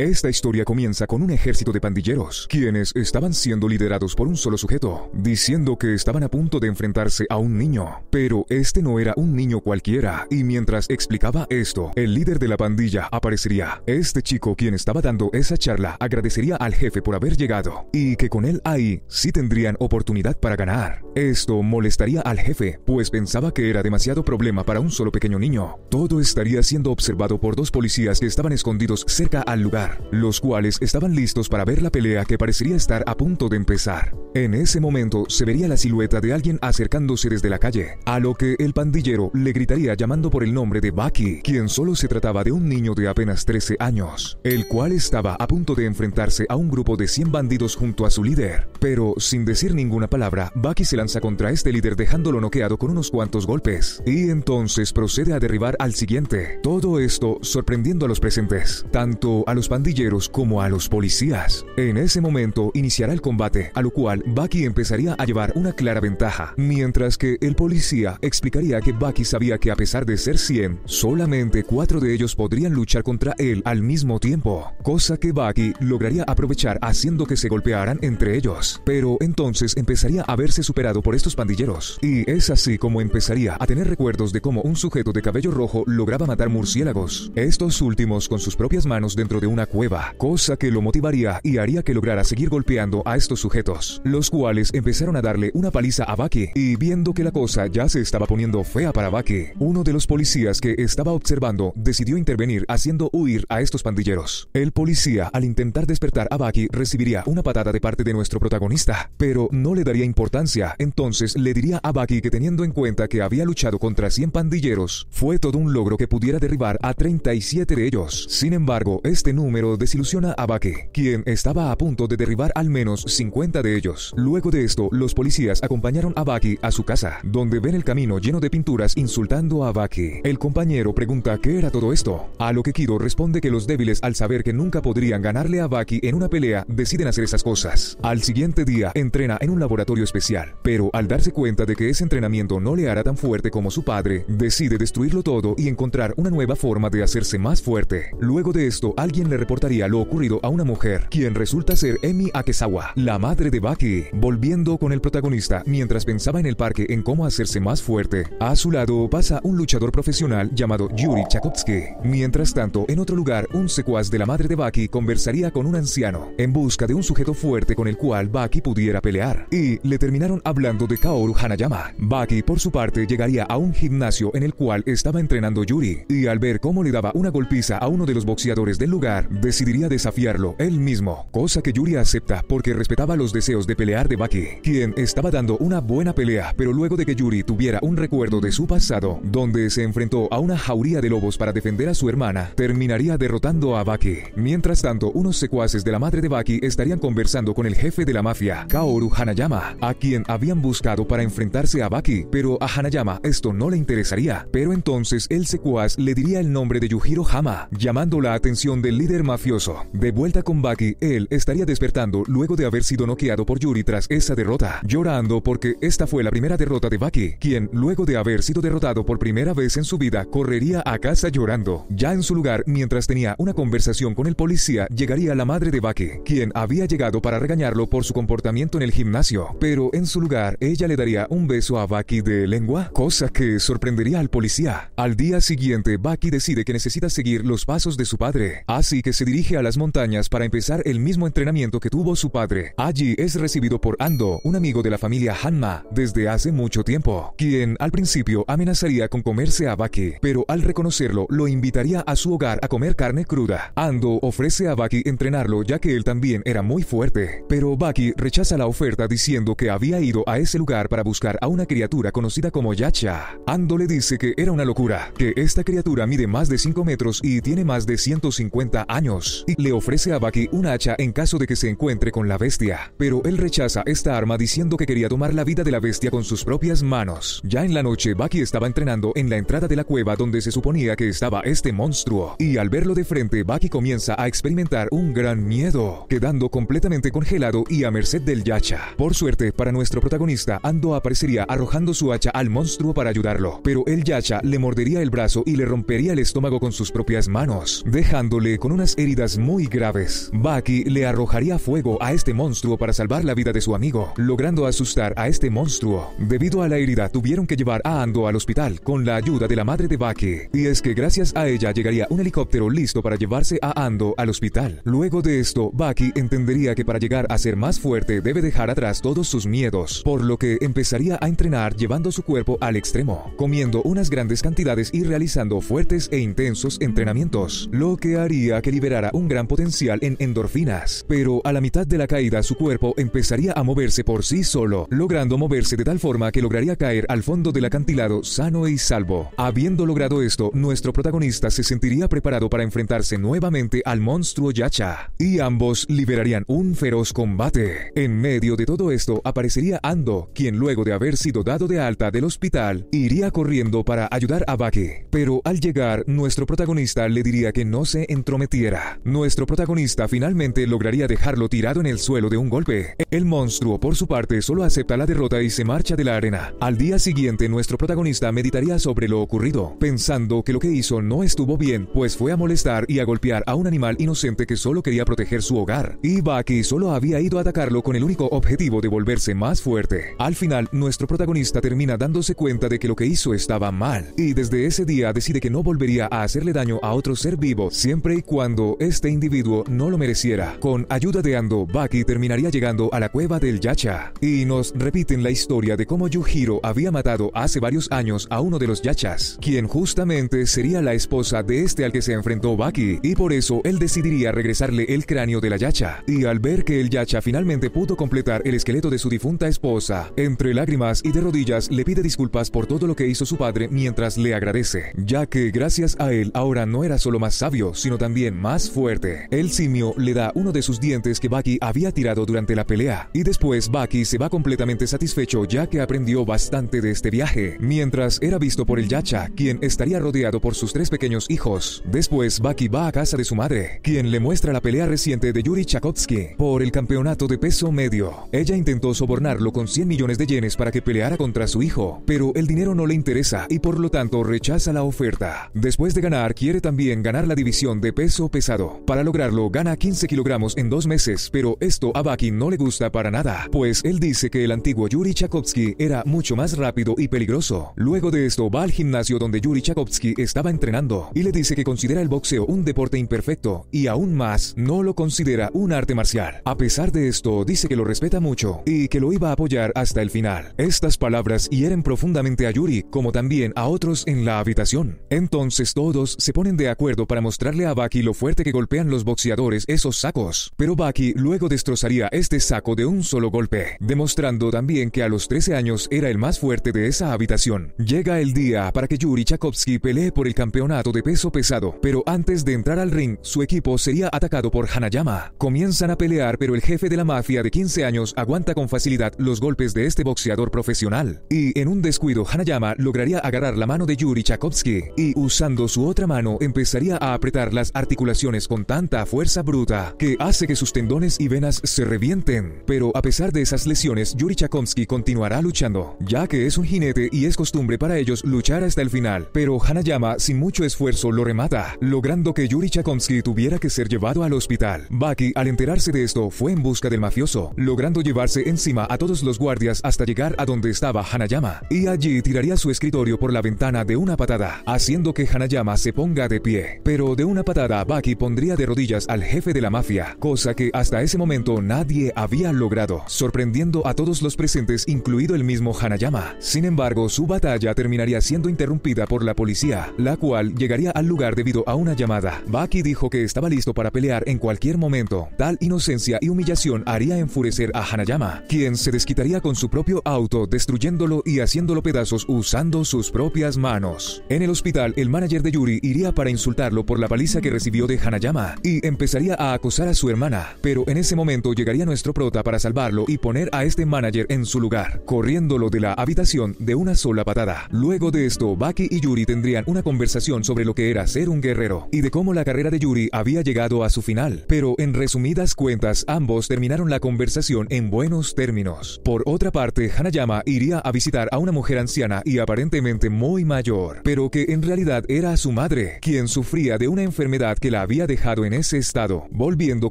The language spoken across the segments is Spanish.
Esta historia comienza con un ejército de pandilleros, quienes estaban siendo liderados por un solo sujeto, diciendo que estaban a punto de enfrentarse a un niño. Pero este no era un niño cualquiera, y mientras explicaba esto, el líder de la pandilla aparecería. Este chico quien estaba dando esa charla agradecería al jefe por haber llegado, y que con él ahí sí tendrían oportunidad para ganar. Esto molestaría al jefe, pues pensaba que era demasiado problema para un solo pequeño niño. Todo estaría siendo observado por dos policías que estaban escondidos cerca al lugar los cuales estaban listos para ver la pelea que parecería estar a punto de empezar. En ese momento se vería la silueta de alguien acercándose desde la calle, a lo que el pandillero le gritaría llamando por el nombre de Bucky, quien solo se trataba de un niño de apenas 13 años, el cual estaba a punto de enfrentarse a un grupo de 100 bandidos junto a su líder. Pero sin decir ninguna palabra, Bucky se lanza contra este líder dejándolo noqueado con unos cuantos golpes, y entonces procede a derribar al siguiente. Todo esto sorprendiendo a los presentes, tanto a los pandilleros como a los policías. En ese momento iniciará el combate, a lo cual Bucky empezaría a llevar una clara ventaja, mientras que el policía explicaría que Bucky sabía que a pesar de ser 100, solamente 4 de ellos podrían luchar contra él al mismo tiempo, cosa que Bucky lograría aprovechar haciendo que se golpearan entre ellos. Pero entonces empezaría a verse superado por estos pandilleros, y es así como empezaría a tener recuerdos de cómo un sujeto de cabello rojo lograba matar murciélagos, estos últimos con sus propias manos dentro de una cueva, cosa que lo motivaría y haría que lograra seguir golpeando a estos sujetos, los cuales empezaron a darle una paliza a Bucky, y viendo que la cosa ya se estaba poniendo fea para Bucky, uno de los policías que estaba observando decidió intervenir haciendo huir a estos pandilleros. El policía, al intentar despertar a Bucky recibiría una patada de parte de nuestro protagonista, pero no le daría importancia, entonces le diría a Baki que teniendo en cuenta que había luchado contra 100 pandilleros, fue todo un logro que pudiera derribar a 37 de ellos. Sin embargo, este número pero desilusiona a Baki, quien estaba a punto de derribar al menos 50 de ellos. Luego de esto, los policías acompañaron a Baki a su casa, donde ven el camino lleno de pinturas insultando a Baki. El compañero pregunta qué era todo esto, a lo que Kido responde que los débiles al saber que nunca podrían ganarle a Baki en una pelea deciden hacer esas cosas. Al siguiente día entrena en un laboratorio especial, pero al darse cuenta de que ese entrenamiento no le hará tan fuerte como su padre, decide destruirlo todo y encontrar una nueva forma de hacerse más fuerte. Luego de esto, alguien le reportaría lo ocurrido a una mujer, quien resulta ser Emi Akesawa, la madre de Baki, volviendo con el protagonista mientras pensaba en el parque en cómo hacerse más fuerte. A su lado pasa un luchador profesional llamado Yuri Chakotsky. Mientras tanto, en otro lugar, un secuaz de la madre de Baki conversaría con un anciano en busca de un sujeto fuerte con el cual Baki pudiera pelear. Y le terminaron hablando de Kaoru Hanayama. Baki, por su parte, llegaría a un gimnasio en el cual estaba entrenando Yuri, y al ver cómo le daba una golpiza a uno de los boxeadores del lugar, decidiría desafiarlo él mismo, cosa que Yuri acepta porque respetaba los deseos de pelear de Baki, quien estaba dando una buena pelea, pero luego de que Yuri tuviera un recuerdo de su pasado, donde se enfrentó a una jauría de lobos para defender a su hermana, terminaría derrotando a Baki. Mientras tanto, unos secuaces de la madre de Baki estarían conversando con el jefe de la mafia, Kaoru Hanayama, a quien habían buscado para enfrentarse a Baki, pero a Hanayama esto no le interesaría. Pero entonces el secuaz le diría el nombre de Yujiro Hama, llamando la atención del líder mafioso. De vuelta con Bucky, él estaría despertando luego de haber sido noqueado por Yuri tras esa derrota, llorando porque esta fue la primera derrota de Bucky, quien luego de haber sido derrotado por primera vez en su vida, correría a casa llorando. Ya en su lugar, mientras tenía una conversación con el policía, llegaría la madre de Bucky, quien había llegado para regañarlo por su comportamiento en el gimnasio, pero en su lugar ella le daría un beso a Bucky de lengua, cosa que sorprendería al policía. Al día siguiente, Bucky decide que necesita seguir los pasos de su padre, así que se dirige a las montañas para empezar el mismo entrenamiento que tuvo su padre. Allí es recibido por Ando, un amigo de la familia Hanma, desde hace mucho tiempo, quien al principio amenazaría con comerse a Baki, pero al reconocerlo lo invitaría a su hogar a comer carne cruda. Ando ofrece a Baki entrenarlo ya que él también era muy fuerte, pero Baki rechaza la oferta diciendo que había ido a ese lugar para buscar a una criatura conocida como Yacha. Ando le dice que era una locura, que esta criatura mide más de 5 metros y tiene más de 150 años y le ofrece a Bucky un hacha en caso de que se encuentre con la bestia. Pero él rechaza esta arma diciendo que quería tomar la vida de la bestia con sus propias manos. Ya en la noche, Bucky estaba entrenando en la entrada de la cueva donde se suponía que estaba este monstruo. Y al verlo de frente, Bucky comienza a experimentar un gran miedo, quedando completamente congelado y a merced del yacha. Por suerte, para nuestro protagonista, Ando aparecería arrojando su hacha al monstruo para ayudarlo. Pero el yacha le mordería el brazo y le rompería el estómago con sus propias manos, dejándole con una heridas muy graves. Baki le arrojaría fuego a este monstruo para salvar la vida de su amigo, logrando asustar a este monstruo. Debido a la herida, tuvieron que llevar a Ando al hospital con la ayuda de la madre de Baki. Y es que gracias a ella llegaría un helicóptero listo para llevarse a Ando al hospital. Luego de esto, Baki entendería que para llegar a ser más fuerte debe dejar atrás todos sus miedos, por lo que empezaría a entrenar llevando su cuerpo al extremo, comiendo unas grandes cantidades y realizando fuertes e intensos entrenamientos, lo que haría que liberará un gran potencial en endorfinas, pero a la mitad de la caída su cuerpo empezaría a moverse por sí solo, logrando moverse de tal forma que lograría caer al fondo del acantilado sano y salvo. Habiendo logrado esto, nuestro protagonista se sentiría preparado para enfrentarse nuevamente al monstruo Yacha, y ambos liberarían un feroz combate. En medio de todo esto aparecería Ando, quien luego de haber sido dado de alta del hospital, iría corriendo para ayudar a Baki, pero al llegar, nuestro protagonista le diría que no se entrometía nuestro protagonista finalmente lograría dejarlo tirado en el suelo de un golpe. El monstruo, por su parte, solo acepta la derrota y se marcha de la arena. Al día siguiente, nuestro protagonista meditaría sobre lo ocurrido, pensando que lo que hizo no estuvo bien, pues fue a molestar y a golpear a un animal inocente que solo quería proteger su hogar. Y Baki solo había ido a atacarlo con el único objetivo de volverse más fuerte. Al final, nuestro protagonista termina dándose cuenta de que lo que hizo estaba mal, y desde ese día decide que no volvería a hacerle daño a otro ser vivo, siempre y cuando este individuo no lo mereciera. Con ayuda de Ando, Baki terminaría llegando a la cueva del Yacha. Y nos repiten la historia de cómo Yujiro había matado hace varios años a uno de los Yachas, quien justamente sería la esposa de este al que se enfrentó Baki, y por eso él decidiría regresarle el cráneo de la Yacha. Y al ver que el Yacha finalmente pudo completar el esqueleto de su difunta esposa, entre lágrimas y de rodillas le pide disculpas por todo lo que hizo su padre mientras le agradece, ya que gracias a él ahora no era solo más sabio, sino también más fuerte. El simio le da uno de sus dientes que Baki había tirado durante la pelea, y después Baki se va completamente satisfecho ya que aprendió bastante de este viaje, mientras era visto por el Yacha, quien estaría rodeado por sus tres pequeños hijos. Después Baki va a casa de su madre, quien le muestra la pelea reciente de Yuri Chakotsky por el campeonato de peso medio. Ella intentó sobornarlo con 100 millones de yenes para que peleara contra su hijo, pero el dinero no le interesa y por lo tanto rechaza la oferta. Después de ganar, quiere también ganar la división de peso pesado. Para lograrlo, gana 15 kilogramos en dos meses, pero esto a Baki no le gusta para nada, pues él dice que el antiguo Yuri Chakovsky era mucho más rápido y peligroso. Luego de esto, va al gimnasio donde Yuri Chakovsky estaba entrenando y le dice que considera el boxeo un deporte imperfecto y aún más no lo considera un arte marcial. A pesar de esto, dice que lo respeta mucho y que lo iba a apoyar hasta el final. Estas palabras hieren profundamente a Yuri, como también a otros en la habitación. Entonces todos se ponen de acuerdo para mostrarle a Baki lo fuerte que golpean los boxeadores esos sacos. Pero Baki luego destrozaría este saco de un solo golpe, demostrando también que a los 13 años era el más fuerte de esa habitación. Llega el día para que Yuri Chakovsky pelee por el campeonato de peso pesado, pero antes de entrar al ring, su equipo sería atacado por Hanayama. Comienzan a pelear, pero el jefe de la mafia de 15 años aguanta con facilidad los golpes de este boxeador profesional. Y en un descuido, Hanayama lograría agarrar la mano de Yuri Chakovsky y usando su otra mano empezaría a apretar las articulaciones con tanta fuerza bruta que hace que sus tendones y venas se revienten. Pero a pesar de esas lesiones, Yuri Chakomsky continuará luchando, ya que es un jinete y es costumbre para ellos luchar hasta el final. Pero Hanayama, sin mucho esfuerzo, lo remata, logrando que Yuri Chakomsky tuviera que ser llevado al hospital. Baki, al enterarse de esto, fue en busca del mafioso, logrando llevarse encima a todos los guardias hasta llegar a donde estaba Hanayama, y allí tiraría su escritorio por la ventana de una patada, haciendo que Hanayama se ponga de pie. Pero de una patada, Baki Baki pondría de rodillas al jefe de la mafia, cosa que hasta ese momento nadie había logrado, sorprendiendo a todos los presentes, incluido el mismo Hanayama. Sin embargo, su batalla terminaría siendo interrumpida por la policía, la cual llegaría al lugar debido a una llamada. Baki dijo que estaba listo para pelear en cualquier momento. Tal inocencia y humillación haría enfurecer a Hanayama, quien se desquitaría con su propio auto, destruyéndolo y haciéndolo pedazos usando sus propias manos. En el hospital, el manager de Yuri iría para insultarlo por la paliza que recibió de Hanayama y empezaría a acosar a su hermana, pero en ese momento llegaría nuestro prota para salvarlo y poner a este manager en su lugar, corriéndolo de la habitación de una sola patada. Luego de esto, Baki y Yuri tendrían una conversación sobre lo que era ser un guerrero y de cómo la carrera de Yuri había llegado a su final, pero en resumidas cuentas ambos terminaron la conversación en buenos términos. Por otra parte, Hanayama iría a visitar a una mujer anciana y aparentemente muy mayor, pero que en realidad era su madre, quien sufría de una enfermedad que la había dejado en ese estado. Volviendo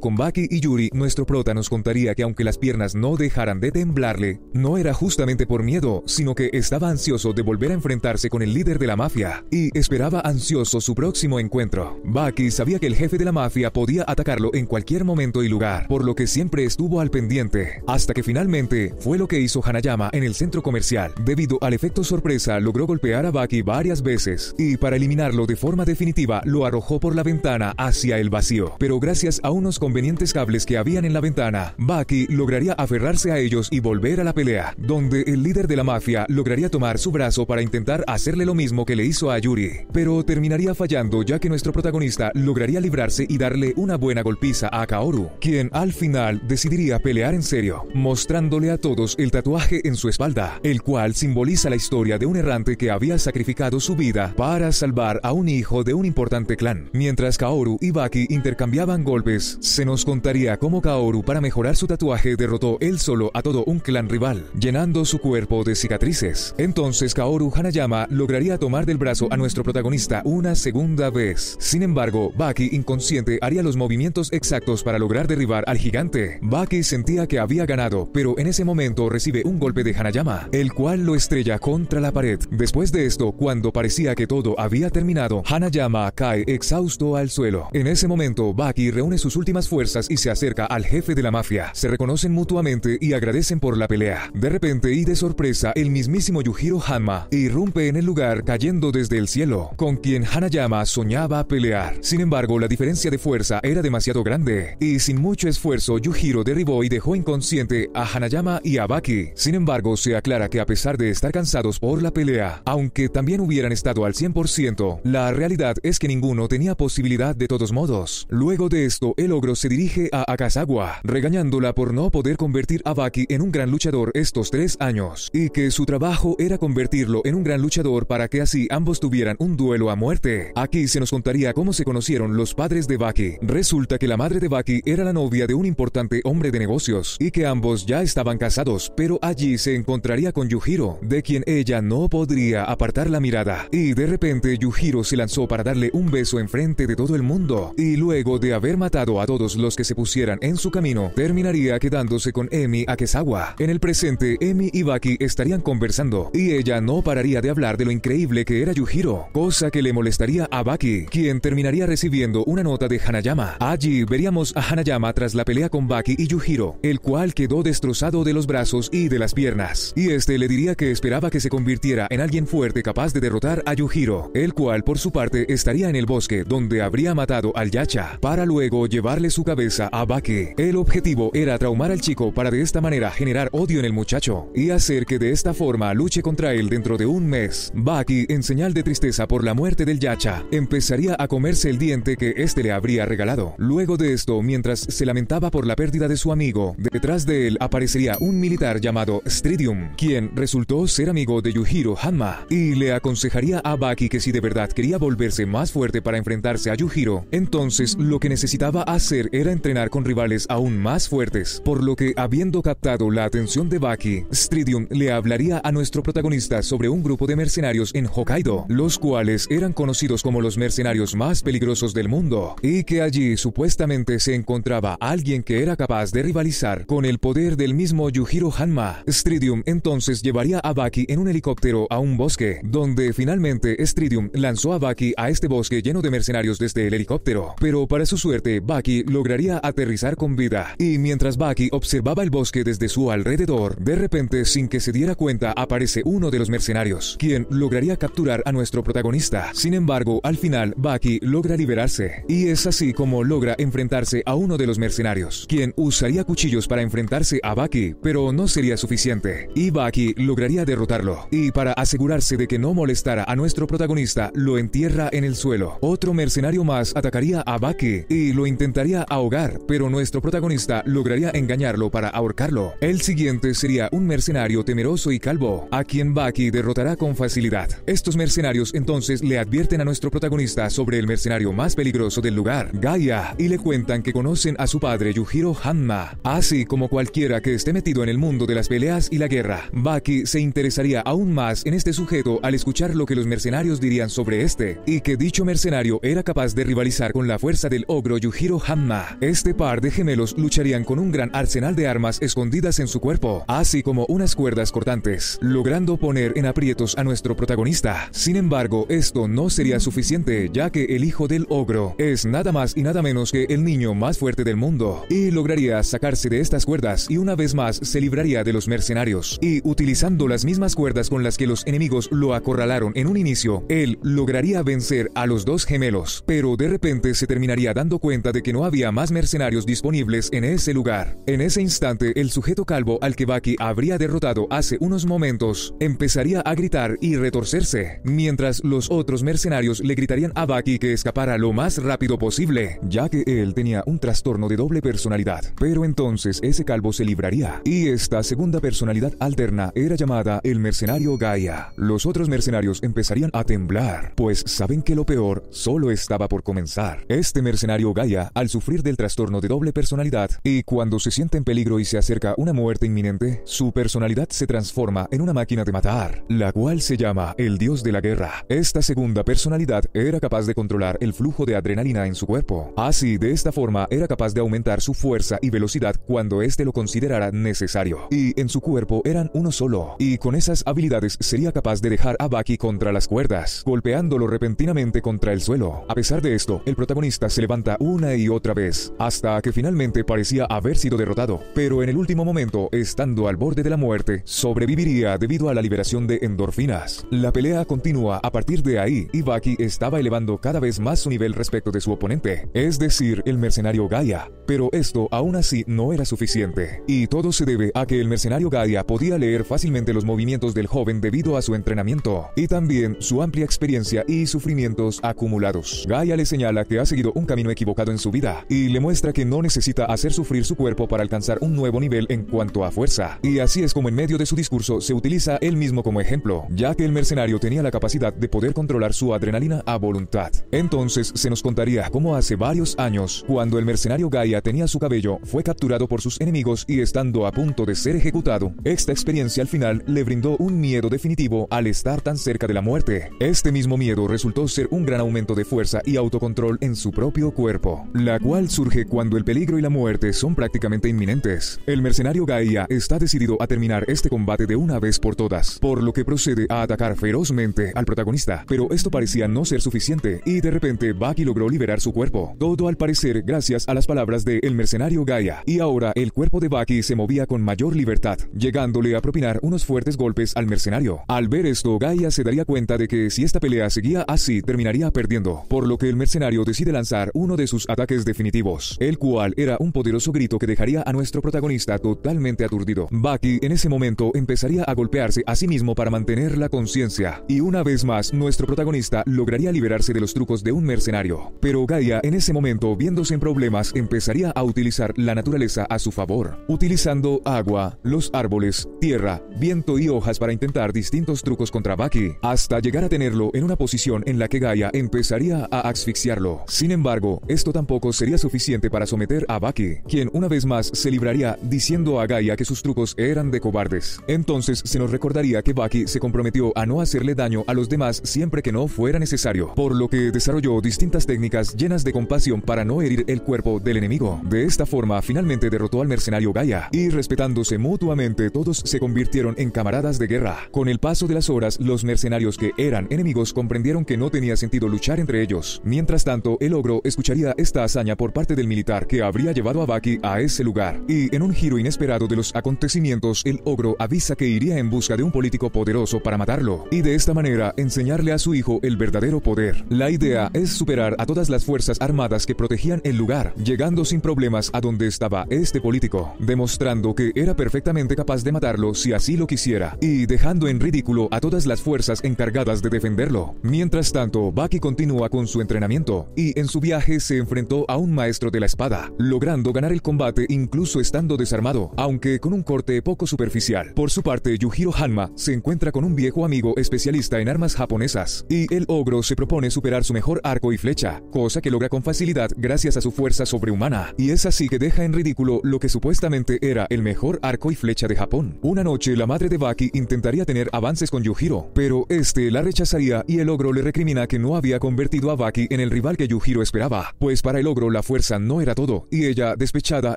con Baki y Yuri, nuestro prota nos contaría que aunque las piernas no dejaran de temblarle, no era justamente por miedo, sino que estaba ansioso de volver a enfrentarse con el líder de la mafia y esperaba ansioso su próximo encuentro. Baki sabía que el jefe de la mafia podía atacarlo en cualquier momento y lugar, por lo que siempre estuvo al pendiente, hasta que finalmente fue lo que hizo Hanayama en el centro comercial. Debido al efecto sorpresa, logró golpear a Baki varias veces y para eliminarlo de forma definitiva lo arrojó por la ventana hacia el vacío. Pero gracias a unos convenientes cables que habían en la ventana, Baki lograría aferrarse a ellos y volver a la pelea, donde el líder de la mafia lograría tomar su brazo para intentar hacerle lo mismo que le hizo a Yuri. Pero terminaría fallando ya que nuestro protagonista lograría librarse y darle una buena golpiza a Kaoru, quien al final decidiría pelear en serio, mostrándole a todos el tatuaje en su espalda, el cual simboliza la historia de un errante que había sacrificado su vida para salvar a un hijo de un importante clan. Mientras Kaoru Kaoru y Baki intercambiaban golpes, se nos contaría cómo Kaoru para mejorar su tatuaje derrotó él solo a todo un clan rival, llenando su cuerpo de cicatrices. Entonces Kaoru Hanayama lograría tomar del brazo a nuestro protagonista una segunda vez. Sin embargo, Baki inconsciente haría los movimientos exactos para lograr derribar al gigante. Baki sentía que había ganado, pero en ese momento recibe un golpe de Hanayama, el cual lo estrella contra la pared. Después de esto, cuando parecía que todo había terminado, Hanayama cae exhausto al suelo. En ese momento, Baki reúne sus últimas fuerzas y se acerca al jefe de la mafia. Se reconocen mutuamente y agradecen por la pelea. De repente y de sorpresa, el mismísimo Yujiro Hanma irrumpe en el lugar cayendo desde el cielo, con quien Hanayama soñaba pelear. Sin embargo, la diferencia de fuerza era demasiado grande, y sin mucho esfuerzo, Yujiro derribó y dejó inconsciente a Hanayama y a Baki. Sin embargo, se aclara que a pesar de estar cansados por la pelea, aunque también hubieran estado al 100%, la realidad es que ninguno tenía posibilidad de todos modos. Luego de esto, el ogro se dirige a Akasawa, regañándola por no poder convertir a Baki en un gran luchador estos tres años, y que su trabajo era convertirlo en un gran luchador para que así ambos tuvieran un duelo a muerte. Aquí se nos contaría cómo se conocieron los padres de Baki. Resulta que la madre de Baki era la novia de un importante hombre de negocios, y que ambos ya estaban casados, pero allí se encontraría con Yujiro, de quien ella no podría apartar la mirada. Y de repente Yujiro se lanzó para darle un beso enfrente de todo el mundo mundo, y luego de haber matado a todos los que se pusieran en su camino, terminaría quedándose con Emi Akesawa. En el presente, Emi y Baki estarían conversando, y ella no pararía de hablar de lo increíble que era Yujiro, cosa que le molestaría a Baki, quien terminaría recibiendo una nota de Hanayama. Allí veríamos a Hanayama tras la pelea con Baki y Yujiro, el cual quedó destrozado de los brazos y de las piernas, y este le diría que esperaba que se convirtiera en alguien fuerte capaz de derrotar a Yujiro, el cual por su parte estaría en el bosque donde habría matado al Yacha para luego llevarle su cabeza a Baki. El objetivo era traumar al chico para de esta manera generar odio en el muchacho y hacer que de esta forma luche contra él dentro de un mes. Baki, en señal de tristeza por la muerte del Yacha, empezaría a comerse el diente que este le habría regalado. Luego de esto, mientras se lamentaba por la pérdida de su amigo, detrás de él aparecería un militar llamado Stridium, quien resultó ser amigo de Yujiro Hanma y le aconsejaría a Baki que si de verdad quería volverse más fuerte para enfrentarse a Yujiro, entonces, lo que necesitaba hacer era entrenar con rivales aún más fuertes, por lo que, habiendo captado la atención de Baki, Stridium le hablaría a nuestro protagonista sobre un grupo de mercenarios en Hokkaido, los cuales eran conocidos como los mercenarios más peligrosos del mundo, y que allí supuestamente se encontraba alguien que era capaz de rivalizar con el poder del mismo Yujiro Hanma. Stridium entonces llevaría a Baki en un helicóptero a un bosque, donde finalmente Stridium lanzó a Baki a este bosque lleno de mercenarios desde el helicóptero, pero para su suerte, Bucky lograría aterrizar con vida. Y mientras Bucky observaba el bosque desde su alrededor, de repente, sin que se diera cuenta, aparece uno de los mercenarios, quien lograría capturar a nuestro protagonista. Sin embargo, al final, Bucky logra liberarse, y es así como logra enfrentarse a uno de los mercenarios, quien usaría cuchillos para enfrentarse a Bucky, pero no sería suficiente, y Bucky lograría derrotarlo. Y para asegurarse de que no molestara a nuestro protagonista, lo entierra en el suelo. Otro mercenario más atacaría a Baki y lo intentaría ahogar, pero nuestro protagonista lograría engañarlo para ahorcarlo. El siguiente sería un mercenario temeroso y calvo, a quien Baki derrotará con facilidad. Estos mercenarios entonces le advierten a nuestro protagonista sobre el mercenario más peligroso del lugar, Gaia, y le cuentan que conocen a su padre Yujiro Hanma, así como cualquiera que esté metido en el mundo de las peleas y la guerra. Baki se interesaría aún más en este sujeto al escuchar lo que los mercenarios dirían sobre este, y que dicho mercenario era capaz de con la fuerza del ogro Yujiro Hanma. Este par de gemelos lucharían con un gran arsenal de armas escondidas en su cuerpo, así como unas cuerdas cortantes, logrando poner en aprietos a nuestro protagonista. Sin embargo, esto no sería suficiente, ya que el hijo del ogro es nada más y nada menos que el niño más fuerte del mundo, y lograría sacarse de estas cuerdas y una vez más se libraría de los mercenarios. Y utilizando las mismas cuerdas con las que los enemigos lo acorralaron en un inicio, él lograría vencer a los dos gemelos, pero de repente se terminaría dando cuenta de que no había más mercenarios disponibles en ese lugar. En ese instante, el sujeto calvo al que Bucky habría derrotado hace unos momentos empezaría a gritar y retorcerse, mientras los otros mercenarios le gritarían a Bucky que escapara lo más rápido posible, ya que él tenía un trastorno de doble personalidad. Pero entonces ese calvo se libraría, y esta segunda personalidad alterna era llamada el mercenario Gaia. Los otros mercenarios empezarían a temblar, pues saben que lo peor solo estaba por comenzar. Este mercenario Gaia, al sufrir del trastorno de doble personalidad y cuando se siente en peligro y se acerca una muerte inminente, su personalidad se transforma en una máquina de matar, la cual se llama el dios de la guerra. Esta segunda personalidad era capaz de controlar el flujo de adrenalina en su cuerpo. Así, de esta forma, era capaz de aumentar su fuerza y velocidad cuando éste lo considerara necesario. Y en su cuerpo eran uno solo. Y con esas habilidades sería capaz de dejar a Baki contra las cuerdas, golpeándolo repentinamente contra el suelo. A pesar de esto, el protagonista se levanta una y otra vez, hasta que finalmente parecía haber sido derrotado, pero en el último momento, estando al borde de la muerte, sobreviviría debido a la liberación de endorfinas. La pelea continúa a partir de ahí y Baki estaba elevando cada vez más su nivel respecto de su oponente, es decir, el mercenario Gaia, pero esto aún así no era suficiente, y todo se debe a que el mercenario Gaia podía leer fácilmente los movimientos del joven debido a su entrenamiento y también su amplia experiencia y sufrimientos acumulados. Gaia les señala que ha seguido un camino equivocado en su vida y le muestra que no necesita hacer sufrir su cuerpo para alcanzar un nuevo nivel en cuanto a fuerza. Y así es como en medio de su discurso se utiliza él mismo como ejemplo, ya que el mercenario tenía la capacidad de poder controlar su adrenalina a voluntad. Entonces se nos contaría cómo hace varios años, cuando el mercenario Gaia tenía su cabello, fue capturado por sus enemigos y estando a punto de ser ejecutado, esta experiencia al final le brindó un miedo definitivo al estar tan cerca de la muerte. Este mismo miedo resultó ser un gran aumento de fuerza y auto control en su propio cuerpo, la cual surge cuando el peligro y la muerte son prácticamente inminentes. El mercenario Gaia está decidido a terminar este combate de una vez por todas, por lo que procede a atacar ferozmente al protagonista, pero esto parecía no ser suficiente y de repente Baki logró liberar su cuerpo, todo al parecer gracias a las palabras de el mercenario Gaia, y ahora el cuerpo de Baki se movía con mayor libertad, llegándole a propinar unos fuertes golpes al mercenario. Al ver esto, Gaia se daría cuenta de que si esta pelea seguía así, terminaría perdiendo, por lo que el escenario decide lanzar uno de sus ataques definitivos, el cual era un poderoso grito que dejaría a nuestro protagonista totalmente aturdido. Bucky en ese momento empezaría a golpearse a sí mismo para mantener la conciencia, y una vez más nuestro protagonista lograría liberarse de los trucos de un mercenario. Pero Gaia en ese momento, viéndose en problemas, empezaría a utilizar la naturaleza a su favor, utilizando agua, los árboles, tierra, viento y hojas para intentar distintos trucos contra Bucky, hasta llegar a tenerlo en una posición en la que Gaia empezaría a asfixiar sin embargo, esto tampoco sería suficiente para someter a Baki, quien una vez más se libraría diciendo a Gaia que sus trucos eran de cobardes. Entonces se nos recordaría que Baki se comprometió a no hacerle daño a los demás siempre que no fuera necesario, por lo que desarrolló distintas técnicas llenas de compasión para no herir el cuerpo del enemigo. De esta forma, finalmente derrotó al mercenario Gaia, y respetándose mutuamente, todos se convirtieron en camaradas de guerra. Con el paso de las horas, los mercenarios que eran enemigos comprendieron que no tenía sentido luchar entre ellos, mientras Mientras tanto, el ogro escucharía esta hazaña por parte del militar que habría llevado a Baki a ese lugar. Y en un giro inesperado de los acontecimientos, el ogro avisa que iría en busca de un político poderoso para matarlo. Y de esta manera, enseñarle a su hijo el verdadero poder. La idea es superar a todas las fuerzas armadas que protegían el lugar, llegando sin problemas a donde estaba este político, demostrando que era perfectamente capaz de matarlo si así lo quisiera, y dejando en ridículo a todas las fuerzas encargadas de defenderlo. Mientras tanto, Baki continúa con su entrenamiento y en su viaje se enfrentó a un maestro de la espada, logrando ganar el combate incluso estando desarmado, aunque con un corte poco superficial. Por su parte, Yujiro Hanma se encuentra con un viejo amigo especialista en armas japonesas y el ogro se propone superar su mejor arco y flecha, cosa que logra con facilidad gracias a su fuerza sobrehumana, y es así que deja en ridículo lo que supuestamente era el mejor arco y flecha de Japón. Una noche, la madre de Baki intentaría tener avances con Yujiro, pero este la rechazaría y el ogro le recrimina que no había convertido a Baki en el rival que Yujiro esperaba, pues para el ogro la fuerza no era todo, y ella, despechada,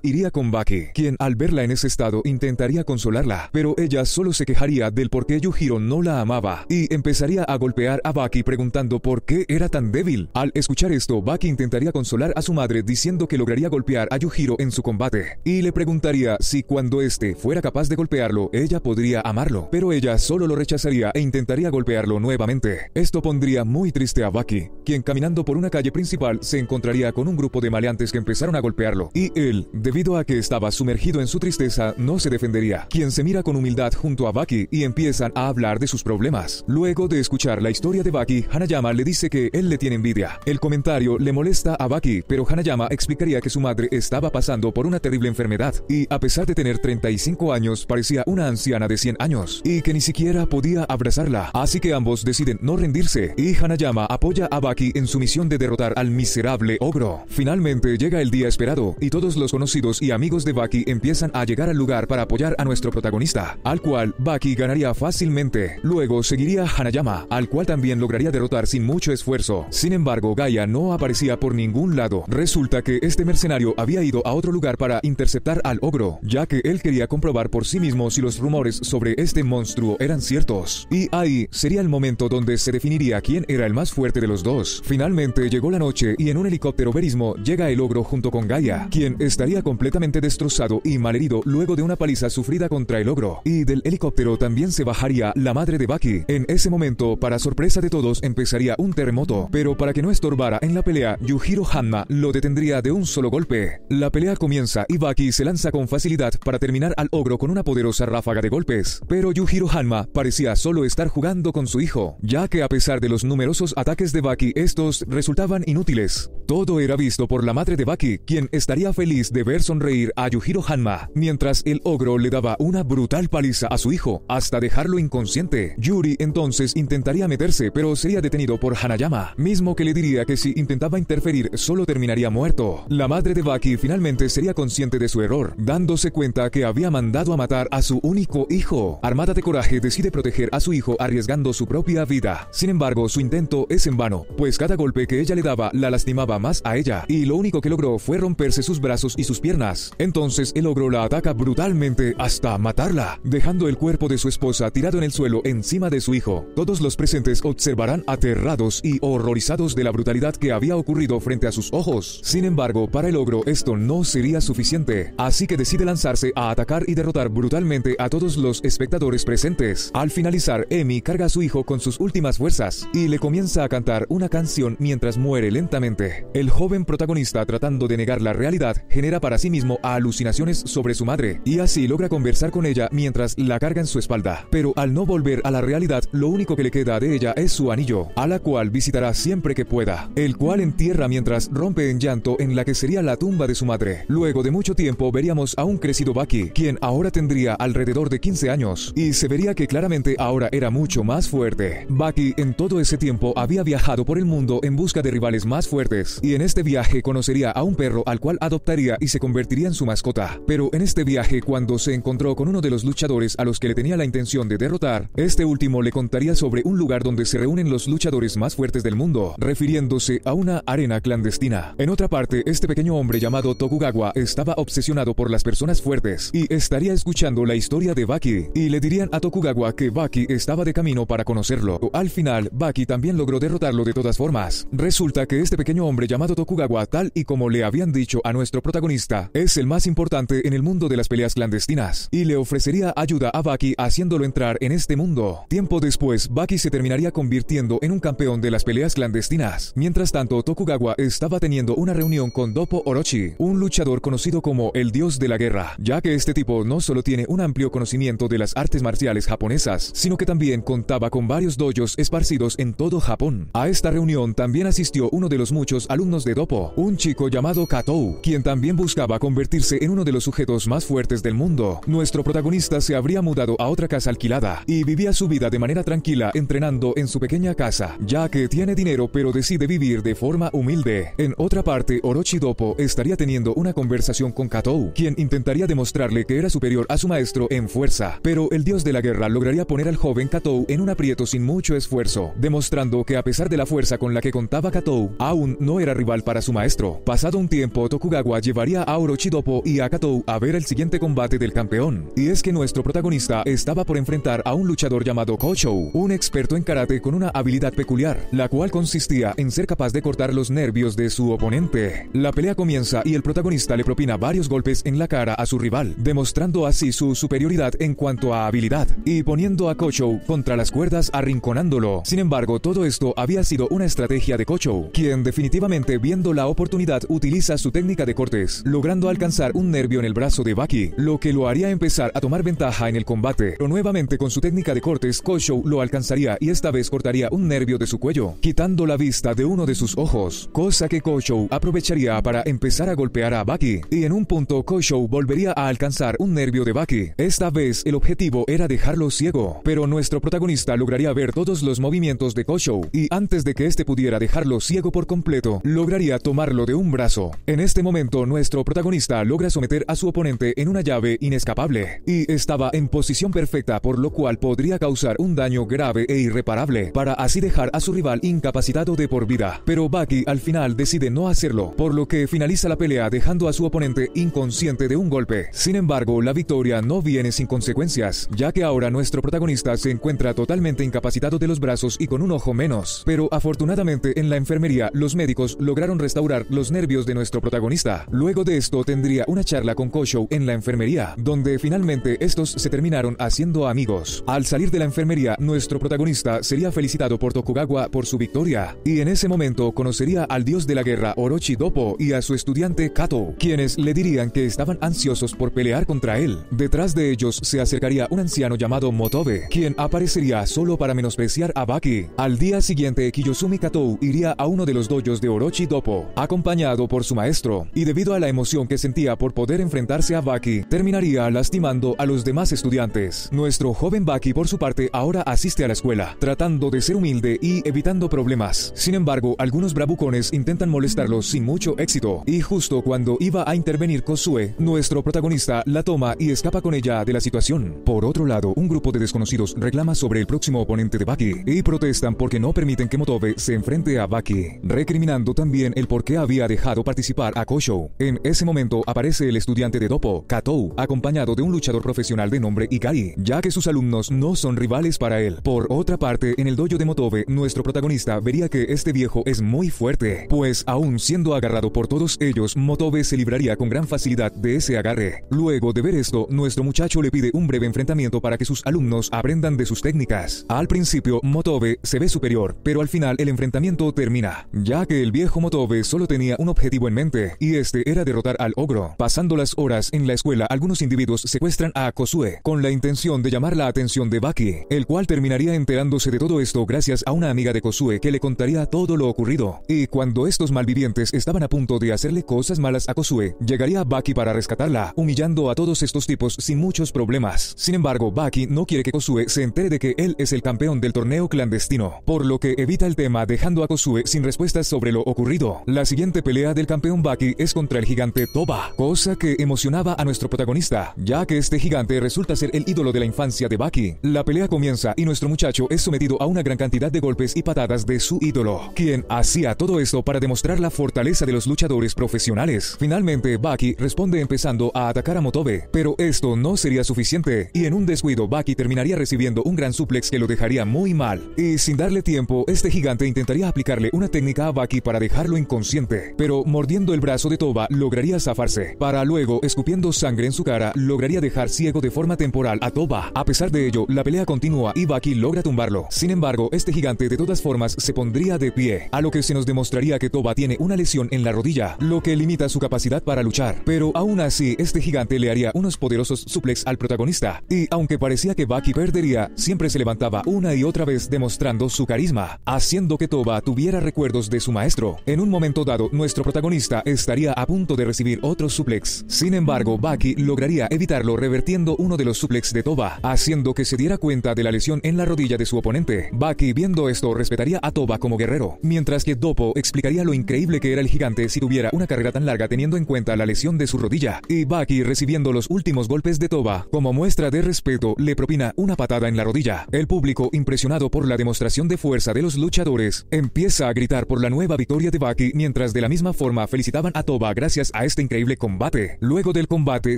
iría con Baki, quien al verla en ese estado intentaría consolarla, pero ella solo se quejaría del por qué Yujiro no la amaba, y empezaría a golpear a Baki preguntando por qué era tan débil. Al escuchar esto, Baki intentaría consolar a su madre diciendo que lograría golpear a Yujiro en su combate, y le preguntaría si cuando este fuera capaz de golpearlo, ella podría amarlo, pero ella solo lo rechazaría e intentaría golpearlo nuevamente. Esto pondría muy triste a Baki, quien caminando por por una calle principal se encontraría con un grupo de maleantes que empezaron a golpearlo, y él, debido a que estaba sumergido en su tristeza, no se defendería, quien se mira con humildad junto a Baki y empiezan a hablar de sus problemas. Luego de escuchar la historia de Baki, Hanayama le dice que él le tiene envidia. El comentario le molesta a Baki, pero Hanayama explicaría que su madre estaba pasando por una terrible enfermedad, y a pesar de tener 35 años, parecía una anciana de 100 años, y que ni siquiera podía abrazarla, así que ambos deciden no rendirse, y Hanayama apoya a Baki en su misión de derrotar al miserable ogro. Finalmente llega el día esperado y todos los conocidos y amigos de Baki empiezan a llegar al lugar para apoyar a nuestro protagonista, al cual Baki ganaría fácilmente. Luego seguiría Hanayama, al cual también lograría derrotar sin mucho esfuerzo. Sin embargo, Gaia no aparecía por ningún lado. Resulta que este mercenario había ido a otro lugar para interceptar al ogro, ya que él quería comprobar por sí mismo si los rumores sobre este monstruo eran ciertos. Y ahí sería el momento donde se definiría quién era el más fuerte de los dos. Finalmente, llegó la noche y en un helicóptero verismo llega el ogro junto con Gaia, quien estaría completamente destrozado y malherido luego de una paliza sufrida contra el ogro. Y del helicóptero también se bajaría la madre de Baki. En ese momento, para sorpresa de todos, empezaría un terremoto, pero para que no estorbara en la pelea, Yujiro Hanma lo detendría de un solo golpe. La pelea comienza y Baki se lanza con facilidad para terminar al ogro con una poderosa ráfaga de golpes, pero Yujiro Hanma parecía solo estar jugando con su hijo, ya que a pesar de los numerosos ataques de Baki, estos resultaban inútiles. Todo era visto por la madre de Baki, quien estaría feliz de ver sonreír a Yujiro Hanma, mientras el ogro le daba una brutal paliza a su hijo, hasta dejarlo inconsciente. Yuri entonces intentaría meterse, pero sería detenido por Hanayama, mismo que le diría que si intentaba interferir solo terminaría muerto. La madre de Baki finalmente sería consciente de su error, dándose cuenta que había mandado a matar a su único hijo. Armada de coraje decide proteger a su hijo arriesgando su propia vida. Sin embargo, su intento es en vano, pues cada golpe que que ella le daba la lastimaba más a ella, y lo único que logró fue romperse sus brazos y sus piernas. Entonces el ogro la ataca brutalmente hasta matarla, dejando el cuerpo de su esposa tirado en el suelo encima de su hijo. Todos los presentes observarán aterrados y horrorizados de la brutalidad que había ocurrido frente a sus ojos. Sin embargo, para el ogro esto no sería suficiente, así que decide lanzarse a atacar y derrotar brutalmente a todos los espectadores presentes. Al finalizar, Emi carga a su hijo con sus últimas fuerzas y le comienza a cantar una canción mientras muere lentamente. El joven protagonista tratando de negar la realidad genera para sí mismo alucinaciones sobre su madre y así logra conversar con ella mientras la carga en su espalda. Pero al no volver a la realidad, lo único que le queda de ella es su anillo, a la cual visitará siempre que pueda, el cual entierra mientras rompe en llanto en la que sería la tumba de su madre. Luego de mucho tiempo veríamos a un crecido Baki, quien ahora tendría alrededor de 15 años, y se vería que claramente ahora era mucho más fuerte. Baki en todo ese tiempo había viajado por el mundo en busca de rivales más fuertes, y en este viaje conocería a un perro al cual adoptaría y se convertiría en su mascota. Pero en este viaje, cuando se encontró con uno de los luchadores a los que le tenía la intención de derrotar, este último le contaría sobre un lugar donde se reúnen los luchadores más fuertes del mundo, refiriéndose a una arena clandestina. En otra parte, este pequeño hombre llamado Tokugawa estaba obsesionado por las personas fuertes y estaría escuchando la historia de Baki, y le dirían a Tokugawa que Baki estaba de camino para conocerlo. Al final, Baki también logró derrotarlo de todas formas. Resulta que este pequeño hombre llamado Tokugawa, tal y como le habían dicho a nuestro protagonista, es el más importante en el mundo de las peleas clandestinas, y le ofrecería ayuda a Baki haciéndolo entrar en este mundo. Tiempo después, Baki se terminaría convirtiendo en un campeón de las peleas clandestinas. Mientras tanto, Tokugawa estaba teniendo una reunión con Dopo Orochi, un luchador conocido como el dios de la guerra, ya que este tipo no solo tiene un amplio conocimiento de las artes marciales japonesas, sino que también contaba con varios dojos esparcidos en todo Japón. A esta reunión también asistió uno de los muchos alumnos de Dopo, un chico llamado Katou, quien también buscaba convertirse en uno de los sujetos más fuertes del mundo. Nuestro protagonista se habría mudado a otra casa alquilada y vivía su vida de manera tranquila entrenando en su pequeña casa, ya que tiene dinero pero decide vivir de forma humilde. En otra parte, Orochi Dopo estaría teniendo una conversación con Katou, quien intentaría demostrarle que era superior a su maestro en fuerza, pero el dios de la guerra lograría poner al joven Katou en un aprieto sin mucho esfuerzo, demostrando que a pesar de la fuerza con la que Tabakatou Katou aún no era rival para su maestro. Pasado un tiempo, Tokugawa llevaría a Orochidopo y a Katou a ver el siguiente combate del campeón. Y es que nuestro protagonista estaba por enfrentar a un luchador llamado Kochou, un experto en karate con una habilidad peculiar, la cual consistía en ser capaz de cortar los nervios de su oponente. La pelea comienza y el protagonista le propina varios golpes en la cara a su rival, demostrando así su superioridad en cuanto a habilidad, y poniendo a Kochou contra las cuerdas arrinconándolo. Sin embargo, todo esto había sido una estrategia de de quien definitivamente viendo la oportunidad utiliza su técnica de cortes, logrando alcanzar un nervio en el brazo de Baki, lo que lo haría empezar a tomar ventaja en el combate. Pero nuevamente con su técnica de cortes, Koshou lo alcanzaría y esta vez cortaría un nervio de su cuello, quitando la vista de uno de sus ojos, cosa que Koshou aprovecharía para empezar a golpear a Baki, y en un punto Koshou volvería a alcanzar un nervio de Baki. Esta vez el objetivo era dejarlo ciego, pero nuestro protagonista lograría ver todos los movimientos de Koshou, y antes de que este pudiera dejar dejarlo ciego por completo, lograría tomarlo de un brazo. En este momento, nuestro protagonista logra someter a su oponente en una llave inescapable, y estaba en posición perfecta, por lo cual podría causar un daño grave e irreparable, para así dejar a su rival incapacitado de por vida. Pero Baki al final decide no hacerlo, por lo que finaliza la pelea dejando a su oponente inconsciente de un golpe. Sin embargo, la victoria no viene sin consecuencias, ya que ahora nuestro protagonista se encuentra totalmente incapacitado de los brazos y con un ojo menos. Pero afortunadamente en la enfermería, los médicos lograron restaurar los nervios de nuestro protagonista. Luego de esto tendría una charla con Kosho en la enfermería, donde finalmente estos se terminaron haciendo amigos. Al salir de la enfermería, nuestro protagonista sería felicitado por Tokugawa por su victoria, y en ese momento conocería al dios de la guerra Orochi Dopo y a su estudiante Kato, quienes le dirían que estaban ansiosos por pelear contra él. Detrás de ellos se acercaría un anciano llamado Motobe, quien aparecería solo para menospreciar a Baki. Al día siguiente, Kiyosumi Kato y iría a uno de los dojos de Orochi Dopo, acompañado por su maestro, y debido a la emoción que sentía por poder enfrentarse a Baki, terminaría lastimando a los demás estudiantes. Nuestro joven Baki, por su parte, ahora asiste a la escuela, tratando de ser humilde y evitando problemas. Sin embargo, algunos bravucones intentan molestarlo sin mucho éxito, y justo cuando iba a intervenir Kosue, nuestro protagonista la toma y escapa con ella de la situación. Por otro lado, un grupo de desconocidos reclama sobre el próximo oponente de Baki, y protestan porque no permiten que Motobe se enfrente a Baki, recriminando también el por qué había dejado participar a Kosho. En ese momento aparece el estudiante de Dopo, Katou, acompañado de un luchador profesional de nombre Ikari, ya que sus alumnos no son rivales para él. Por otra parte, en el dojo de Motobe, nuestro protagonista vería que este viejo es muy fuerte, pues aún siendo agarrado por todos ellos, Motobe se libraría con gran facilidad de ese agarre. Luego de ver esto, nuestro muchacho le pide un breve enfrentamiento para que sus alumnos aprendan de sus técnicas. Al principio, Motobe se ve superior, pero al final el enfrentamiento termina, ya que el viejo Motobe solo tenía un objetivo en mente, y este era derrotar al ogro. Pasando las horas en la escuela, algunos individuos secuestran a Kosue, con la intención de llamar la atención de Baki, el cual terminaría enterándose de todo esto gracias a una amiga de Kosue que le contaría todo lo ocurrido. Y cuando estos malvivientes estaban a punto de hacerle cosas malas a Kosue, llegaría Baki para rescatarla, humillando a todos estos tipos sin muchos problemas. Sin embargo, Baki no quiere que Kosue se entere de que él es el campeón del torneo clandestino, por lo que evita el tema dejando a sin respuestas sobre lo ocurrido. La siguiente pelea del campeón Baki es contra el gigante Toba, cosa que emocionaba a nuestro protagonista, ya que este gigante resulta ser el ídolo de la infancia de Baki. La pelea comienza y nuestro muchacho es sometido a una gran cantidad de golpes y patadas de su ídolo, quien hacía todo esto para demostrar la fortaleza de los luchadores profesionales. Finalmente, Baki responde empezando a atacar a Motobe, pero esto no sería suficiente, y en un descuido Baki terminaría recibiendo un gran suplex que lo dejaría muy mal. Y sin darle tiempo, este gigante intentaría aplicar una técnica a Baki para dejarlo inconsciente, pero mordiendo el brazo de Toba lograría zafarse, para luego, escupiendo sangre en su cara, lograría dejar ciego de forma temporal a Toba. A pesar de ello, la pelea continúa y Baki logra tumbarlo. Sin embargo, este gigante de todas formas se pondría de pie, a lo que se nos demostraría que Toba tiene una lesión en la rodilla, lo que limita su capacidad para luchar. Pero aún así, este gigante le haría unos poderosos suplex al protagonista, y aunque parecía que Baki perdería, siempre se levantaba una y otra vez demostrando su carisma, haciendo que Toba tuviera recuerdos de su maestro. En un momento dado, nuestro protagonista estaría a punto de recibir otro suplex. Sin embargo, Baki lograría evitarlo revertiendo uno de los suplex de Toba, haciendo que se diera cuenta de la lesión en la rodilla de su oponente. Baki, viendo esto, respetaría a Toba como guerrero, mientras que Dopo explicaría lo increíble que era el gigante si tuviera una carrera tan larga teniendo en cuenta la lesión de su rodilla, y Baki recibiendo los últimos golpes de Toba, como muestra de respeto, le propina una patada en la rodilla. El público, impresionado por la demostración de fuerza de los luchadores, empieza empieza a gritar por la nueva victoria de Baki mientras de la misma forma felicitaban a Toba gracias a este increíble combate. Luego del combate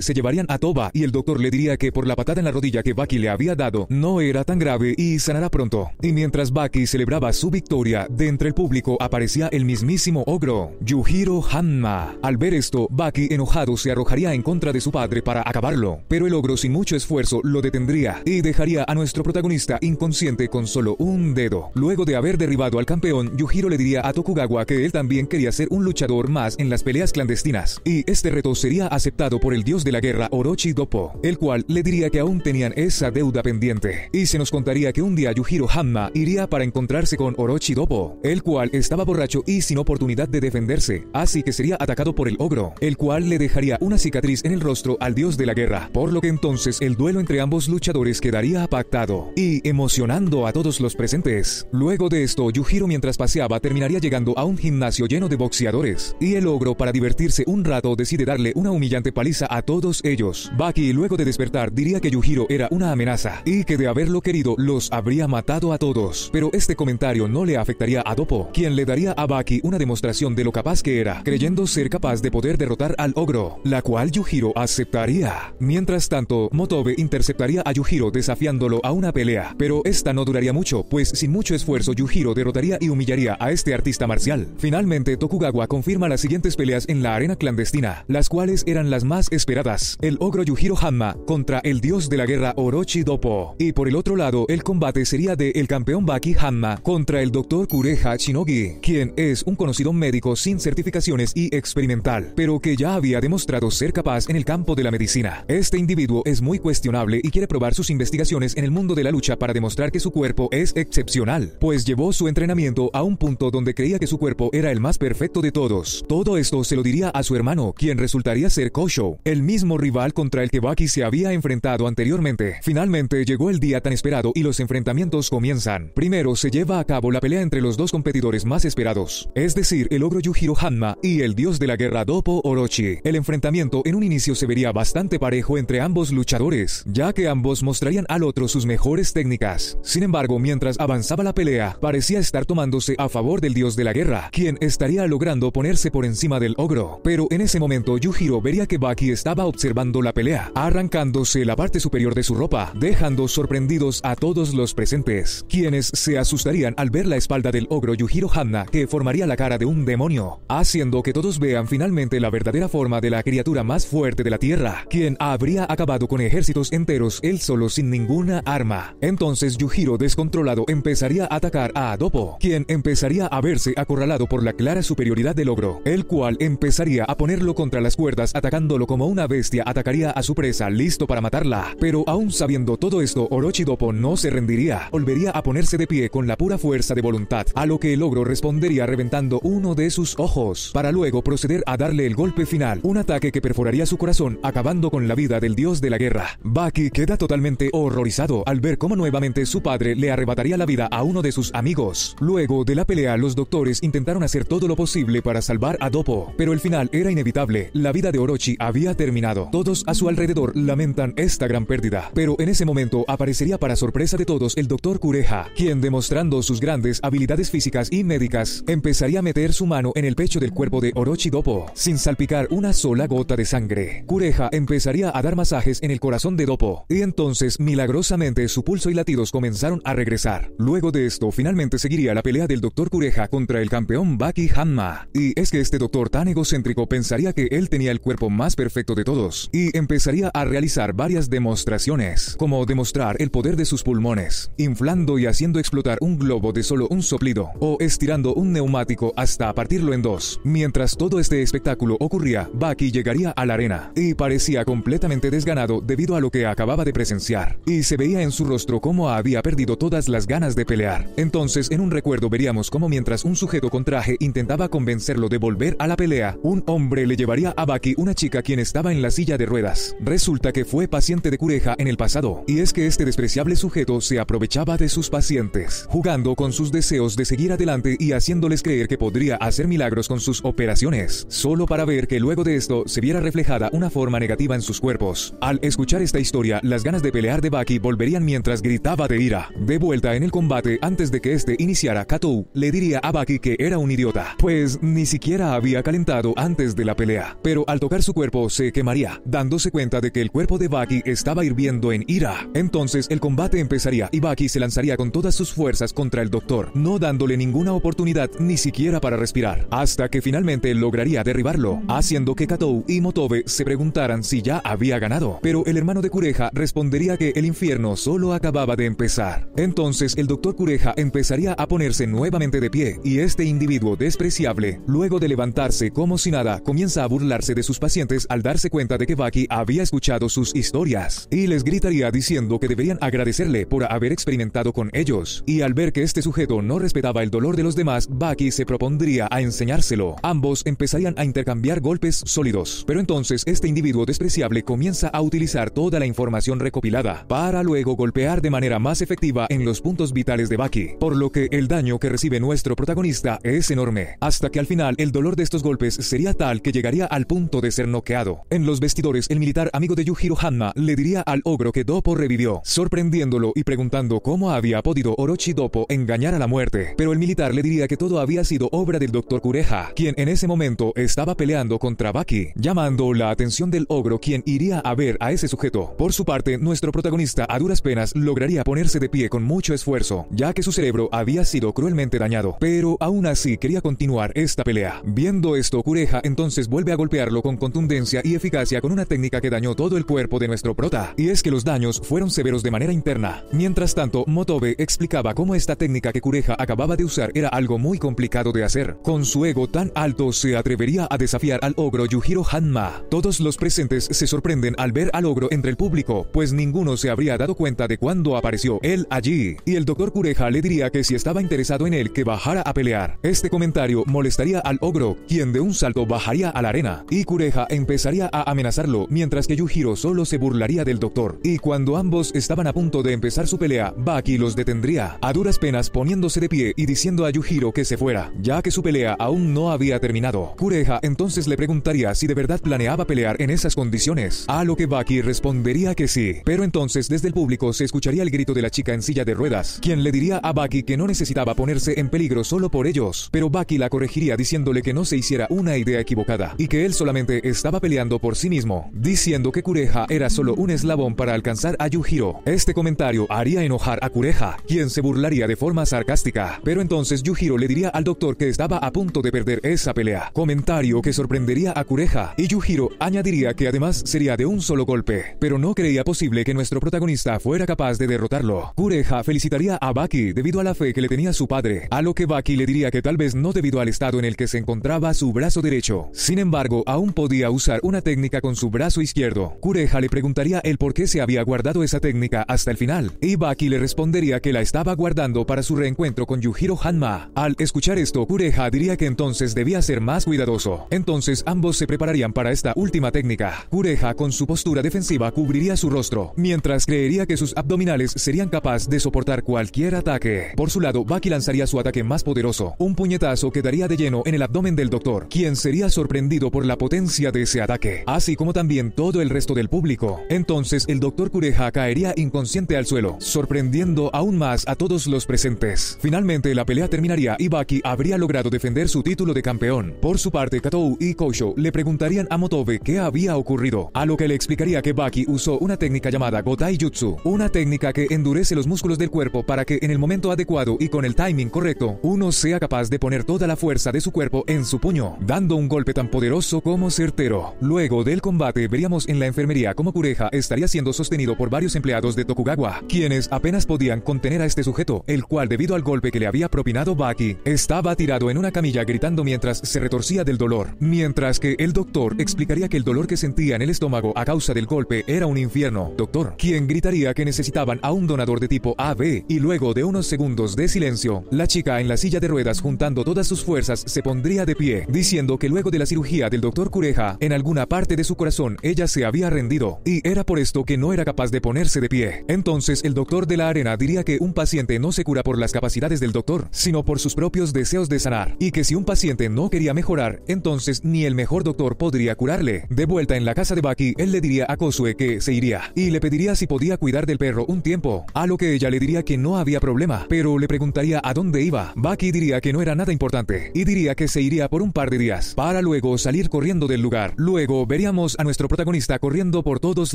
se llevarían a Toba y el doctor le diría que por la patada en la rodilla que Baki le había dado no era tan grave y sanará pronto. Y mientras Baki celebraba su victoria, de entre el público aparecía el mismísimo ogro, Yujiro Hanma. Al ver esto, Baki enojado se arrojaría en contra de su padre para acabarlo, pero el ogro sin mucho esfuerzo lo detendría y dejaría a nuestro protagonista inconsciente con solo un dedo. Luego de haber derribado al campeón, Yujiro le diría a Tokugawa que él también quería ser un luchador más en las peleas clandestinas, y este reto sería aceptado por el dios de la guerra Orochi Dopo, el cual le diría que aún tenían esa deuda pendiente, y se nos contaría que un día Yujiro Hanma iría para encontrarse con Orochi Dopo, el cual estaba borracho y sin oportunidad de defenderse, así que sería atacado por el ogro, el cual le dejaría una cicatriz en el rostro al dios de la guerra, por lo que entonces el duelo entre ambos luchadores quedaría pactado, y emocionando a todos los presentes. Luego de esto, Yujiro mientras terminaría llegando a un gimnasio lleno de boxeadores, y el ogro para divertirse un rato decide darle una humillante paliza a todos ellos. Baki luego de despertar diría que Yujiro era una amenaza, y que de haberlo querido los habría matado a todos, pero este comentario no le afectaría a Dopo, quien le daría a Baki una demostración de lo capaz que era, creyendo ser capaz de poder derrotar al ogro, la cual Yujiro aceptaría. Mientras tanto, Motobe interceptaría a Yujiro desafiándolo a una pelea, pero esta no duraría mucho, pues sin mucho esfuerzo Yujiro derrotaría y humillaría a este artista marcial. Finalmente, Tokugawa confirma las siguientes peleas en la arena clandestina, las cuales eran las más esperadas. El ogro Yujiro Hanma contra el dios de la guerra Orochi Dopo. Y por el otro lado, el combate sería de el campeón Baki Hanma contra el doctor Kureha Shinogi, quien es un conocido médico sin certificaciones y experimental, pero que ya había demostrado ser capaz en el campo de la medicina. Este individuo es muy cuestionable y quiere probar sus investigaciones en el mundo de la lucha para demostrar que su cuerpo es excepcional, pues llevó su entrenamiento a un punto donde creía que su cuerpo era el más perfecto de todos. Todo esto se lo diría a su hermano, quien resultaría ser Kosho, el mismo rival contra el que Baki se había enfrentado anteriormente. Finalmente llegó el día tan esperado y los enfrentamientos comienzan. Primero se lleva a cabo la pelea entre los dos competidores más esperados, es decir, el ogro Yujiro Hanma y el dios de la guerra Dopo Orochi. El enfrentamiento en un inicio se vería bastante parejo entre ambos luchadores, ya que ambos mostrarían al otro sus mejores técnicas. Sin embargo, mientras avanzaba la pelea, parecía estar tomando a favor del dios de la guerra, quien estaría logrando ponerse por encima del ogro. Pero en ese momento Yujiro vería que Baki estaba observando la pelea, arrancándose la parte superior de su ropa, dejando sorprendidos a todos los presentes, quienes se asustarían al ver la espalda del ogro Yujiro Hanna, que formaría la cara de un demonio, haciendo que todos vean finalmente la verdadera forma de la criatura más fuerte de la Tierra, quien habría acabado con ejércitos enteros él solo sin ninguna arma. Entonces Yujiro descontrolado empezaría a atacar a Adopo, quien empezaría a verse acorralado por la clara superioridad del ogro, el cual empezaría a ponerlo contra las cuerdas atacándolo como una bestia atacaría a su presa listo para matarla. Pero aún sabiendo todo esto, Orochidopo no se rendiría, volvería a ponerse de pie con la pura fuerza de voluntad, a lo que el ogro respondería reventando uno de sus ojos, para luego proceder a darle el golpe final, un ataque que perforaría su corazón, acabando con la vida del dios de la guerra. Baki queda totalmente horrorizado al ver cómo nuevamente su padre le arrebataría la vida a uno de sus amigos. Luego de la pelea, los doctores intentaron hacer todo lo posible para salvar a Dopo, pero el final era inevitable. La vida de Orochi había terminado. Todos a su alrededor lamentan esta gran pérdida, pero en ese momento aparecería para sorpresa de todos el doctor Kureha, quien demostrando sus grandes habilidades físicas y médicas, empezaría a meter su mano en el pecho del cuerpo de Orochi Dopo, sin salpicar una sola gota de sangre. Kureha empezaría a dar masajes en el corazón de Dopo, y entonces milagrosamente su pulso y latidos comenzaron a regresar. Luego de esto, finalmente seguiría la pelea de el doctor Cureja contra el campeón Baki Hanma. Y es que este doctor tan egocéntrico pensaría que él tenía el cuerpo más perfecto de todos y empezaría a realizar varias demostraciones, como demostrar el poder de sus pulmones, inflando y haciendo explotar un globo de solo un soplido o estirando un neumático hasta partirlo en dos. Mientras todo este espectáculo ocurría, Baki llegaría a la arena y parecía completamente desganado debido a lo que acababa de presenciar, y se veía en su rostro cómo había perdido todas las ganas de pelear. Entonces, en un recuerdo vería como mientras un sujeto con traje intentaba convencerlo de volver a la pelea, un hombre le llevaría a Baki una chica quien estaba en la silla de ruedas. Resulta que fue paciente de Cureja en el pasado, y es que este despreciable sujeto se aprovechaba de sus pacientes, jugando con sus deseos de seguir adelante y haciéndoles creer que podría hacer milagros con sus operaciones, solo para ver que luego de esto se viera reflejada una forma negativa en sus cuerpos. Al escuchar esta historia, las ganas de pelear de Baki volverían mientras gritaba de ira. De vuelta en el combate, antes de que este iniciara, Kato le diría a Baki que era un idiota, pues ni siquiera había calentado antes de la pelea, pero al tocar su cuerpo se quemaría, dándose cuenta de que el cuerpo de Baki estaba hirviendo en ira. Entonces el combate empezaría y Baki se lanzaría con todas sus fuerzas contra el doctor, no dándole ninguna oportunidad ni siquiera para respirar, hasta que finalmente lograría derribarlo, haciendo que Katou y Motobe se preguntaran si ya había ganado. Pero el hermano de Kureja respondería que el infierno solo acababa de empezar. Entonces el doctor Kureja empezaría a ponerse nuevamente de pie y este individuo despreciable, luego de levantarse como si nada, comienza a burlarse de sus pacientes al darse cuenta de que Bucky había escuchado sus historias y les gritaría diciendo que deberían agradecerle por haber experimentado con ellos. Y al ver que este sujeto no respetaba el dolor de los demás, Bucky se propondría a enseñárselo. Ambos empezarían a intercambiar golpes sólidos, pero entonces este individuo despreciable comienza a utilizar toda la información recopilada para luego golpear de manera más efectiva en los puntos vitales de Bucky, por lo que el daño que recibe nuestro protagonista es enorme, hasta que al final el dolor de estos golpes sería tal que llegaría al punto de ser noqueado. En los vestidores, el militar amigo de Yujiro Hanma le diría al ogro que Dopo revivió, sorprendiéndolo y preguntando cómo había podido Orochi Dopo engañar a la muerte. Pero el militar le diría que todo había sido obra del doctor Kureha, quien en ese momento estaba peleando contra Baki, llamando la atención del ogro quien iría a ver a ese sujeto. Por su parte, nuestro protagonista a duras penas lograría ponerse de pie con mucho esfuerzo, ya que su cerebro había sido cruel dañado, pero aún así quería continuar esta pelea. Viendo esto, Kureha entonces vuelve a golpearlo con contundencia y eficacia con una técnica que dañó todo el cuerpo de nuestro prota, y es que los daños fueron severos de manera interna. Mientras tanto, Motobe explicaba cómo esta técnica que Cureja acababa de usar era algo muy complicado de hacer. Con su ego tan alto se atrevería a desafiar al ogro Yujiro Hanma. Todos los presentes se sorprenden al ver al ogro entre el público, pues ninguno se habría dado cuenta de cuándo apareció él allí, y el doctor Kureha le diría que si estaba interesado en el que bajara a pelear. Este comentario molestaría al ogro, quien de un salto bajaría a la arena, y Kureja empezaría a amenazarlo, mientras que Yujiro solo se burlaría del doctor. Y cuando ambos estaban a punto de empezar su pelea, Baki los detendría, a duras penas poniéndose de pie y diciendo a Yujiro que se fuera, ya que su pelea aún no había terminado. Kureja entonces le preguntaría si de verdad planeaba pelear en esas condiciones, a lo que Baki respondería que sí, pero entonces desde el público se escucharía el grito de la chica en silla de ruedas, quien le diría a Baki que no necesitaba poner en peligro solo por ellos, pero Baki la corregiría diciéndole que no se hiciera una idea equivocada y que él solamente estaba peleando por sí mismo, diciendo que Cureja era solo un eslabón para alcanzar a Yujiro. Este comentario haría enojar a Kureha, quien se burlaría de forma sarcástica, pero entonces Yujiro le diría al doctor que estaba a punto de perder esa pelea, comentario que sorprendería a Kureja, y Yujiro añadiría que además sería de un solo golpe, pero no creía posible que nuestro protagonista fuera capaz de derrotarlo. Kureja felicitaría a Baki debido a la fe que le tenía su padre a lo que Baki le diría que tal vez no debido al estado en el que se encontraba su brazo derecho. Sin embargo, aún podía usar una técnica con su brazo izquierdo. Kureja le preguntaría el por qué se había guardado esa técnica hasta el final, y Baki le respondería que la estaba guardando para su reencuentro con Yujiro Hanma. Al escuchar esto, Kureja diría que entonces debía ser más cuidadoso. Entonces ambos se prepararían para esta última técnica. Kureha con su postura defensiva cubriría su rostro, mientras creería que sus abdominales serían capaces de soportar cualquier ataque. Por su lado, Baki lanzaría su ataque más poderoso, un puñetazo quedaría de lleno en el abdomen del doctor, quien sería sorprendido por la potencia de ese ataque, así como también todo el resto del público. Entonces el doctor Kureha caería inconsciente al suelo, sorprendiendo aún más a todos los presentes. Finalmente la pelea terminaría y Baki habría logrado defender su título de campeón. Por su parte, Katou y Koushou le preguntarían a Motobe qué había ocurrido, a lo que le explicaría que Baki usó una técnica llamada Gotai Jutsu, una técnica que endurece los músculos del cuerpo para que en el momento adecuado y con el timing correcto, uno sea capaz de poner toda la fuerza de su cuerpo en su puño, dando un golpe tan poderoso como certero. Luego del combate, veríamos en la enfermería cómo Kureha estaría siendo sostenido por varios empleados de Tokugawa, quienes apenas podían contener a este sujeto, el cual debido al golpe que le había propinado Baki, estaba tirado en una camilla gritando mientras se retorcía del dolor, mientras que el doctor explicaría que el dolor que sentía en el estómago a causa del golpe era un infierno, doctor, quien gritaría que necesitaban a un donador de tipo AB, y luego de unos segundos de silencio, la chica en la silla de ruedas juntando todas sus fuerzas se pondría de pie, diciendo que luego de la cirugía del doctor Cureja, en alguna parte de su corazón ella se había rendido, y era por esto que no era capaz de ponerse de pie. Entonces el doctor de la arena diría que un paciente no se cura por las capacidades del doctor, sino por sus propios deseos de sanar, y que si un paciente no quería mejorar, entonces ni el mejor doctor podría curarle. De vuelta en la casa de Baki, él le diría a Kosue que se iría, y le pediría si podía cuidar del perro un tiempo, a lo que ella le diría que no había problema, pero le preguntaría a dónde dónde iba. Bucky diría que no era nada importante y diría que se iría por un par de días para luego salir corriendo del lugar. Luego veríamos a nuestro protagonista corriendo por todos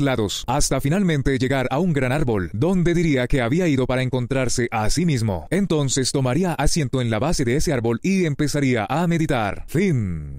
lados hasta finalmente llegar a un gran árbol donde diría que había ido para encontrarse a sí mismo. Entonces tomaría asiento en la base de ese árbol y empezaría a meditar. Fin.